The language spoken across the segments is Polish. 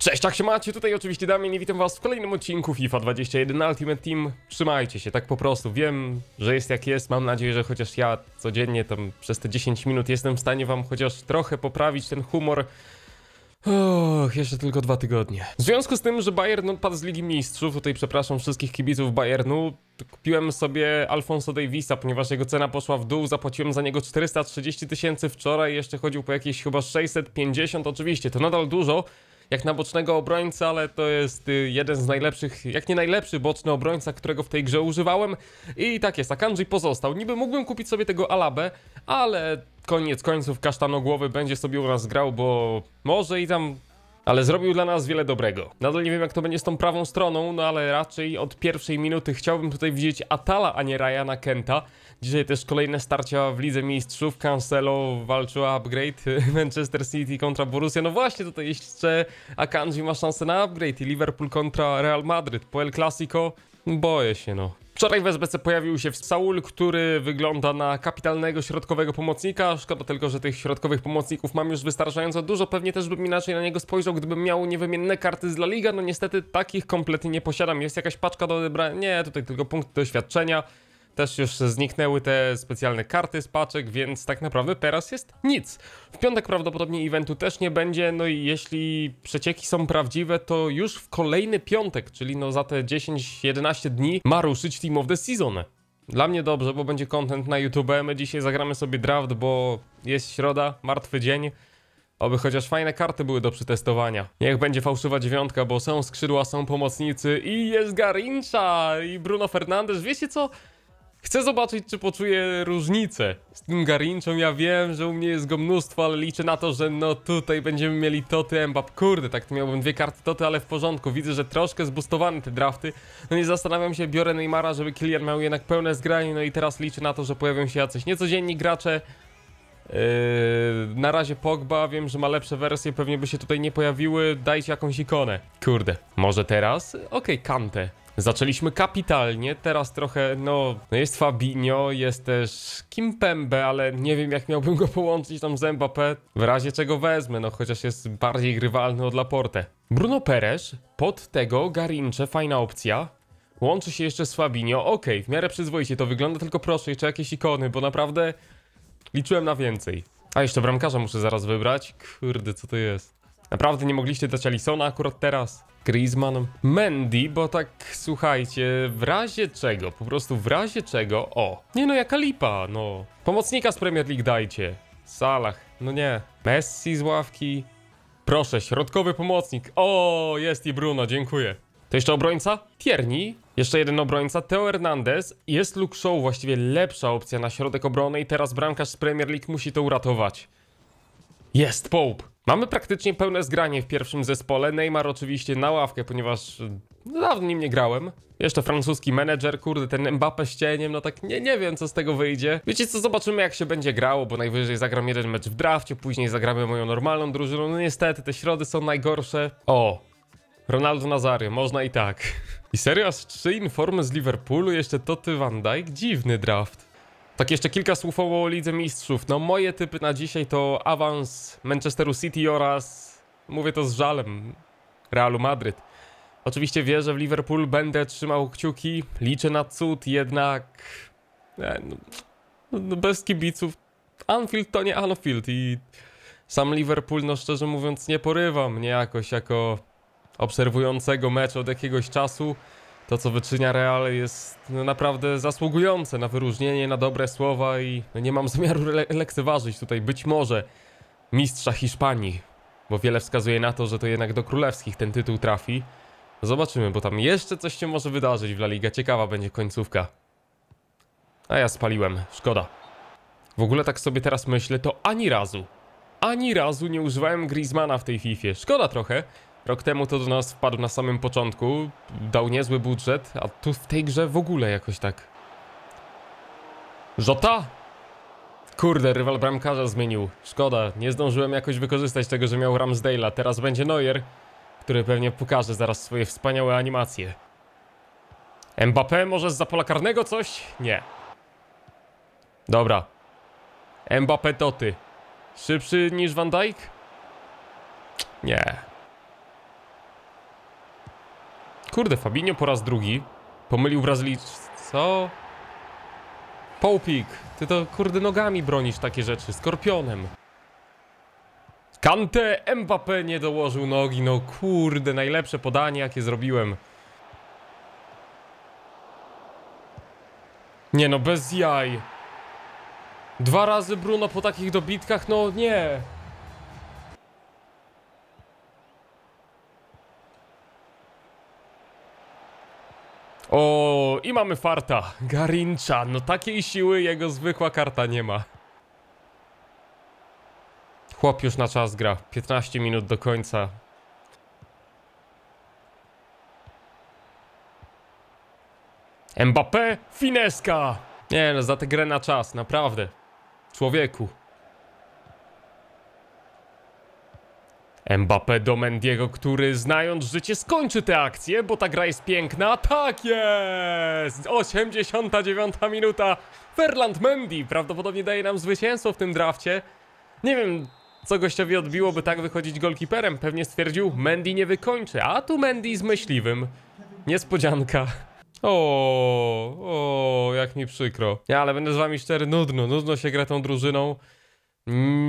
Cześć, jak się macie? Tutaj oczywiście Damian i witam was w kolejnym odcinku FIFA 21 Ultimate Team. Trzymajcie się, tak po prostu. Wiem, że jest jak jest. Mam nadzieję, że chociaż ja codziennie tam przez te 10 minut jestem w stanie wam chociaż trochę poprawić ten humor. Och, jeszcze tylko dwa tygodnie. W związku z tym, że Bayern odpadł no, z Ligi Mistrzów, tutaj przepraszam wszystkich kibiców Bayernu, kupiłem sobie Alfonso Davisa, ponieważ jego cena poszła w dół, zapłaciłem za niego 430 tysięcy wczoraj, jeszcze chodził po jakieś chyba 650, oczywiście to nadal dużo, jak na bocznego obrońca, ale to jest y, jeden z najlepszych, jak nie najlepszy boczny obrońca, którego w tej grze używałem. I tak jest, a Kanji pozostał. Niby mógłbym kupić sobie tego Alabę, ale koniec końców kasztanogłowy będzie sobie u nas grał, bo może i tam ale zrobił dla nas wiele dobrego. Nadal nie wiem, jak to będzie z tą prawą stroną, no ale raczej od pierwszej minuty chciałbym tutaj widzieć Atala, a nie Ryana Kenta. Dzisiaj też kolejne starcia w Lidze Mistrzów. Cancelo walczyła upgrade Manchester City kontra Borussia. No właśnie, tutaj jeszcze Akanji ma szansę na upgrade i Liverpool kontra Real Madrid. Po El Clasico boję się, no. Wczoraj w SBC pojawił się Saul, który wygląda na kapitalnego środkowego pomocnika. Szkoda tylko, że tych środkowych pomocników mam już wystarczająco dużo. Pewnie też bym inaczej na niego spojrzał, gdybym miał niewymienne karty z La Liga. No niestety takich kompletnie nie posiadam. Jest jakaś paczka do odebrania? Nie, tutaj tylko punkt doświadczenia. Też już zniknęły te specjalne karty z paczek, więc tak naprawdę teraz jest nic. W piątek prawdopodobnie eventu też nie będzie, no i jeśli przecieki są prawdziwe, to już w kolejny piątek, czyli no za te 10-11 dni ma ruszyć Team of the Season. Dla mnie dobrze, bo będzie content na YouTube. My dzisiaj zagramy sobie draft, bo jest środa, martwy dzień. Oby chociaż fajne karty były do przetestowania. Niech będzie fałszywa dziewiątka, bo są skrzydła, są pomocnicy i jest Garincha i Bruno Fernandes. Wiecie co? Chcę zobaczyć, czy poczuję różnicę z tym Garinczą. Ja wiem, że u mnie jest go mnóstwo, ale liczę na to, że no tutaj będziemy mieli Toty Mbap. Kurde, tak to miałbym dwie karty Toty, ale w porządku. Widzę, że troszkę zbustowane te drafty. No nie zastanawiam się, biorę Neymara, żeby Kilian miał jednak pełne zgranie. No i teraz liczę na to, że pojawią się jacyś niecodzienni gracze. Yy, na razie Pogba, wiem, że ma lepsze wersje, pewnie by się tutaj nie pojawiły. Dajcie jakąś ikonę. Kurde, może teraz? Okej, okay, Kante. Zaczęliśmy kapitalnie, teraz trochę, no, no jest Fabinho, jest też Kimpembe, ale nie wiem jak miałbym go połączyć tam z Mbappé, w razie czego wezmę, no chociaż jest bardziej grywalny od Laporte. Bruno Perez, pod tego Garincze, fajna opcja. Łączy się jeszcze z Fabinho, okej, okay, w miarę przyzwoicie to wygląda, tylko proszę jeszcze jakieś ikony, bo naprawdę liczyłem na więcej. A jeszcze bramkarza muszę zaraz wybrać, kurde co to jest. Naprawdę nie mogliście dać Alisona akurat teraz? Griezmann? Mendy, bo tak słuchajcie, w razie czego, po prostu w razie czego, o. Nie no, jaka lipa, no. Pomocnika z Premier League dajcie. Salah, no nie. Messi z ławki. Proszę, środkowy pomocnik. O, jest i Bruno, dziękuję. To jeszcze obrońca? Tierney. Jeszcze jeden obrońca, Teo Hernandez. Jest Luke Show właściwie lepsza opcja na środek obrony i teraz bramkarz z Premier League musi to uratować. Jest, Pope. Mamy praktycznie pełne zgranie w pierwszym zespole. Neymar oczywiście na ławkę, ponieważ no, dawno nim nie grałem. Jeszcze francuski menedżer, kurde, ten Mbappe z cieniem, no tak nie, nie wiem co z tego wyjdzie. Wiecie co, zobaczymy jak się będzie grało, bo najwyżej zagram jeden mecz w drafcie, później zagramy moją normalną drużyną. No niestety, te środy są najgorsze. O, Ronaldo Nazary, można i tak. I serio, aż trzy informy z Liverpoolu, jeszcze Toty Van Dijk? Dziwny draft. Tak jeszcze kilka słów o Lidze Mistrzów. No moje typy na dzisiaj to awans Manchesteru City oraz, mówię to z żalem, Realu Madryt. Oczywiście wierzę w Liverpool, będę trzymał kciuki, liczę na cud, jednak e, no, no, no, bez kibiców Anfield to nie Anfield i sam Liverpool, no szczerze mówiąc, nie porywa mnie jakoś jako obserwującego mecz od jakiegoś czasu. To, co wyczynia Real jest no, naprawdę zasługujące na wyróżnienie, na dobre słowa i no, nie mam zamiaru le lekceważyć tutaj być może mistrza Hiszpanii, bo wiele wskazuje na to, że to jednak do królewskich ten tytuł trafi. Zobaczymy, bo tam jeszcze coś się może wydarzyć w La Liga. Ciekawa będzie końcówka. A ja spaliłem, szkoda. W ogóle tak sobie teraz myślę, to ani razu, ani razu nie używałem Griezmana w tej Fifie. Szkoda trochę, Rok temu to do nas wpadł na samym początku, dał niezły budżet, a tu w tej grze w ogóle jakoś tak. Żota! Kurde, rywal bramkarza zmienił. Szkoda, nie zdążyłem jakoś wykorzystać tego, że miał Ramsdale'a. Teraz będzie Neuer, który pewnie pokaże zaraz swoje wspaniałe animacje. Mbappé może z pola karnego coś? Nie. Dobra. Mbappé to ty. Szybszy niż Van Dijk? Nie. Kurde, Fabinio po raz drugi pomylił Brazylijczyków. Co? Połpik, ty to kurde nogami bronisz takie rzeczy, skorpionem. Kante Mbappé nie dołożył nogi, no kurde, najlepsze podanie jakie zrobiłem. Nie no, bez jaj. Dwa razy Bruno po takich dobitkach, no nie. O, i mamy farta. Garincha. No takiej siły jego zwykła karta nie ma. Chłop już na czas gra. 15 minut do końca. Mbappé, fineska! Nie no, za tę grę na czas, naprawdę. Człowieku. Mbappé do Mendiego, który znając życie skończy tę akcję, bo ta gra jest piękna. Tak jest! 89 minuta. Ferland Mendy prawdopodobnie daje nam zwycięstwo w tym drafcie. Nie wiem, co gościowi odbiłoby tak wychodzić golkiperem. Pewnie stwierdził, Mendy nie wykończy, a tu Mendy z myśliwym. Niespodzianka. O, o, jak mi przykro. Ja, ale będę z wami szczery, nudno, nudno się gra tą drużyną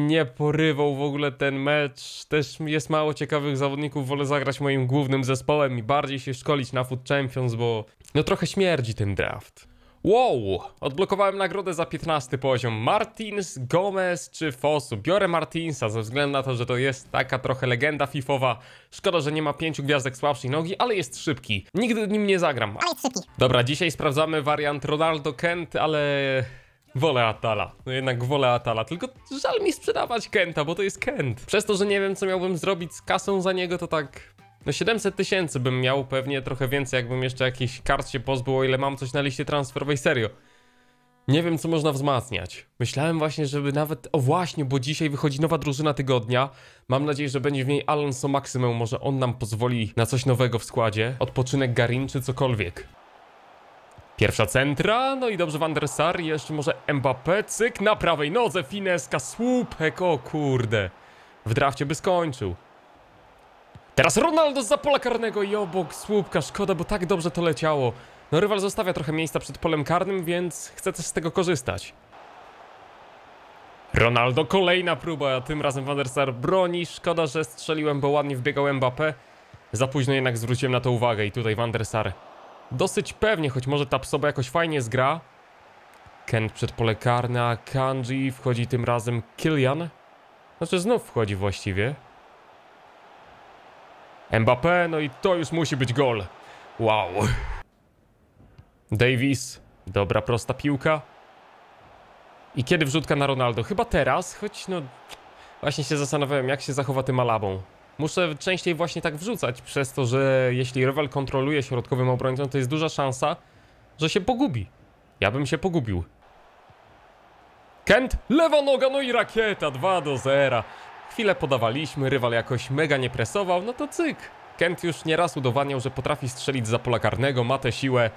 nie porywał w ogóle ten mecz. Też jest mało ciekawych zawodników, wolę zagrać moim głównym zespołem i bardziej się szkolić na Food Champions, bo no trochę śmierdzi ten draft. Wow! Odblokowałem nagrodę za 15 poziom. Martins, Gomez czy Fosu? Biorę Martinsa ze względu na to, że to jest taka trochę legenda fifowa. Szkoda, że nie ma pięciu gwiazdek słabszej nogi, ale jest szybki. Nigdy nim nie zagram. Ale jest szybki. Dobra, dzisiaj sprawdzamy wariant Ronaldo Kent, ale Wolę Atala. No jednak wolę Atala, tylko żal mi sprzedawać Kenta, bo to jest Kent. Przez to, że nie wiem co miałbym zrobić z kasą za niego, to tak... No 700 tysięcy bym miał, pewnie trochę więcej, jakbym jeszcze jakiś kart się pozbył, o ile mam coś na liście transferowej, serio. Nie wiem, co można wzmacniać. Myślałem właśnie, żeby nawet... O właśnie, bo dzisiaj wychodzi nowa drużyna tygodnia. Mam nadzieję, że będzie w niej Alonso Maximę. Może on nam pozwoli na coś nowego w składzie. Odpoczynek Garin czy cokolwiek. Pierwsza centra, no i dobrze Van der Sar, jeszcze może Mbappé, cyk, na prawej nodze, fineska, słupek, o kurde. W drafcie by skończył. Teraz Ronaldo za pola karnego i obok słupka, szkoda, bo tak dobrze to leciało. No rywal zostawia trochę miejsca przed polem karnym, więc chce też z tego korzystać. Ronaldo, kolejna próba, a tym razem Van der Sar broni, szkoda, że strzeliłem, bo ładnie wbiegał Mbappé. Za późno jednak zwróciłem na to uwagę i tutaj Van der Sar dosyć pewnie, choć może ta psoba jakoś fajnie zgra. Kent przed pole karne, a Kanji wchodzi tym razem Killian. Znaczy znów wchodzi właściwie. Mbappé, no i to już musi być gol. Wow. Davis, dobra prosta piłka. I kiedy wrzutka na Ronaldo? Chyba teraz, choć no... Właśnie się zastanawiałem, jak się zachowa tym Alabą. Muszę częściej właśnie tak wrzucać, przez to, że jeśli rywal kontroluje środkowym obrońcą, to jest duża szansa, że się pogubi. Ja bym się pogubił. Kent, lewa noga, no i rakieta, 2 do 0. Chwilę podawaliśmy, rywal jakoś mega nie presował, no to cyk. Kent już nieraz udowadniał, że potrafi strzelić za pola karnego, ma tę siłę.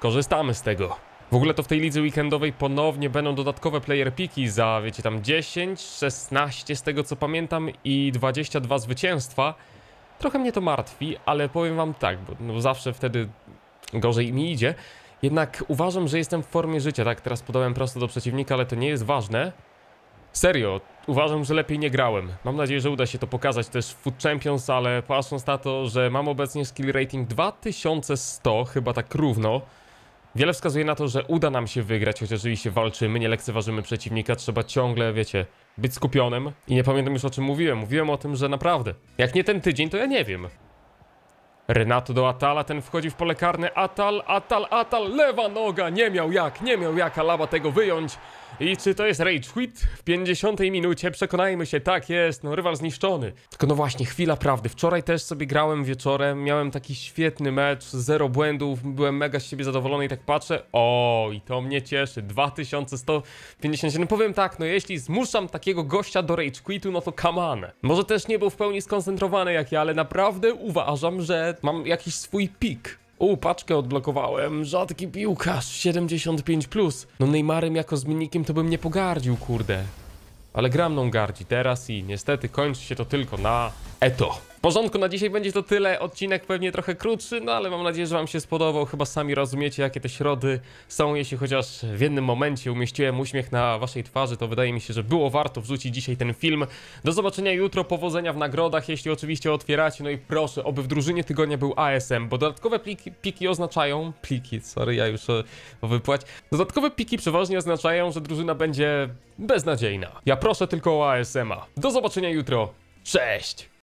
Korzystamy z tego. W ogóle to w tej lidze weekendowej ponownie będą dodatkowe player piki za, wiecie, tam 10, 16 z tego co pamiętam i 22 zwycięstwa. Trochę mnie to martwi, ale powiem wam tak, bo no zawsze wtedy gorzej mi idzie. Jednak uważam, że jestem w formie życia, tak? Teraz podałem prosto do przeciwnika, ale to nie jest ważne. Serio, uważam, że lepiej nie grałem. Mam nadzieję, że uda się to pokazać też w Food Champions, ale patrząc na to, że mam obecnie skill rating 2100, chyba tak równo, Wiele wskazuje na to, że uda nam się wygrać, chociaż oczywiście walczymy, nie lekceważymy przeciwnika, trzeba ciągle, wiecie, być skupionym. I nie pamiętam już o czym mówiłem, mówiłem o tym, że naprawdę, jak nie ten tydzień, to ja nie wiem. Renato do Atala, ten wchodzi w pole karne, Atal, Atal, Atal, lewa noga, nie miał jak, nie miał jak Alaba tego wyjąć. I czy to jest rage quit? W 50 minucie przekonajmy się, tak jest, no rywal zniszczony. Tylko no właśnie, chwila prawdy. Wczoraj też sobie grałem wieczorem, miałem taki świetny mecz, zero błędów, byłem mega z siebie zadowolony i tak patrzę, o i to mnie cieszy, 2157. Powiem tak, no jeśli zmuszam takiego gościa do rage quitu, no to kamane. Może też nie był w pełni skoncentrowany jak ja, ale naprawdę uważam, że mam jakiś swój pik. U, paczkę odblokowałem. Rzadki piłkarz, 75+. Plus. No Neymarem jako zmiennikiem to bym nie pogardził, kurde. Ale gram mną gardzi teraz i niestety kończy się to tylko na Eto. W porządku, na dzisiaj będzie to tyle. Odcinek pewnie trochę krótszy, no ale mam nadzieję, że Wam się spodobał. Chyba sami rozumiecie, jakie te środy są. Jeśli chociaż w jednym momencie umieściłem uśmiech na Waszej twarzy, to wydaje mi się, że było warto wrzucić dzisiaj ten film. Do zobaczenia jutro, powodzenia w nagrodach, jeśli oczywiście otwieracie. No i proszę, oby w drużynie tygodnia był ASM, bo dodatkowe pliki, pliki oznaczają... Pliki, sorry, ja już e, wypłać. Dodatkowe piki przeważnie oznaczają, że drużyna będzie beznadziejna. Ja proszę tylko o ASM-a. Do zobaczenia jutro. Cześć!